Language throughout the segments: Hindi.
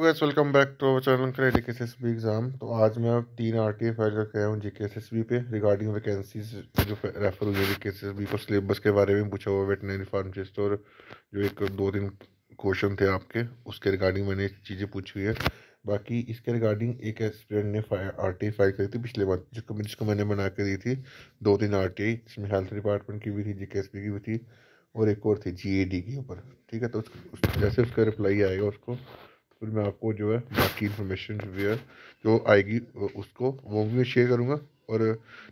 Gas welcome back to channel करें के एस बी एग्ज़ाम तो आज मैं तीन आर टी एफ आई रख हूँ G K S S B पे रिगार्डिंग वैकेंसीज जो रेफर हुई है G K S S B को सिलेबस के बारे में पूछा हुआ वेटनरी फार्मासिस्ट और जो एक दो तीन क्वेश्चन थे आपके उसके रिगार्डिंग मैंने चीज़ें पूछी हुई है बाकी इसके रिगार्डिंग एक स्टूडेंट ने आर टी फाइल करी थी पिछले बार जिसको जिसको मैंने बना के दी थी दो तीन आर टी जिसमें हेल्थ डिपार्टमेंट की भी थी जी एस बी की भी थी और एक और थी जी ए डी के ऊपर ठीक है तो उस, जैसे उसका रिप्लाई आएगा उसको फिर मैं आपको जो है बाकी इन्फॉर्मेशन जो है जो आएगी उसको वो भी मैं शेयर करूँगा और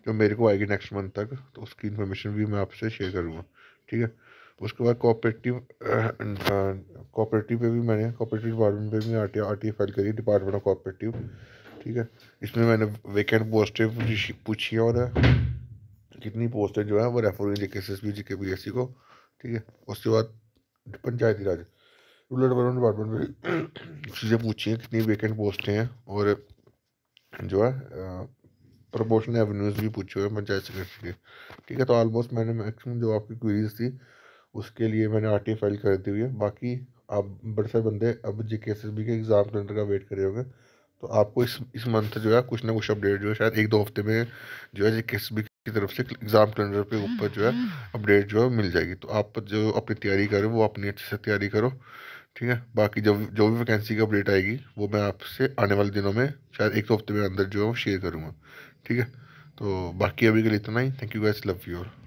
जो मेरे को आएगी नेक्स्ट मंथ तक तो उसकी इन्फॉर्मेशन भी मैं आपसे शेयर करूँगा ठीक है उसके बाद कोऑपरेटिव कोऑपरेटिव पे भी मैंने कोऑपरेटिव डिपार्टमेंट पे भी आर आरटीए फाइल करी डिपार्टमेंट ऑफ कोऑपरेटिव ठीक है इसमें मैंने वेकेंट पोस्टें पूछी और कितनी पोस्टें जो है वो रेफर हुई जे के एस एस बी जी के पी एस सी को ठीक है उसके बाद Panchayati Raj rural development department में चीज़ें पूछी हैं कितनी वेकेंट पोस्टें हैं और जो है प्रमोशन एवेन्यूज़ भी पूछे हुए हैं पंचायत सेक्रेटरी के ठीक है तो ऑलमोस्ट मैंने मैक्सिमम जो आपकी क्वेरीज थी उसके लिए मैंने आर टी फाइल कर दी हुई है बाकी आप बड़े सारे बंदे अब J K S S B के एग्ज़ाम कैलेंडर का वेट कर रहे होंगे तो आपको इस इस मंथ जो है कुछ ना कुछ अपडेट जो है शायद एक दो हफ्ते में जो है जे के एस बी की तरफ से एग्ज़ाम कैलेंडर के ऊपर जो है अपडेट हम्म, हम्म। जो है मिल जाएगी तो आप जो अपनी तैयारी करो वो अपनी अच्छे से तैयारी करो ठीक है बाकी जब जो भी वैकेंसी की अपडेट आएगी वो मैं आपसे आने वाले दिनों में शायद एक दो तो हफ्ते में अंदर जो है वो शेयर करूँगा ठीक है तो बाकी अभी के लिए इतना ही thank you guys love you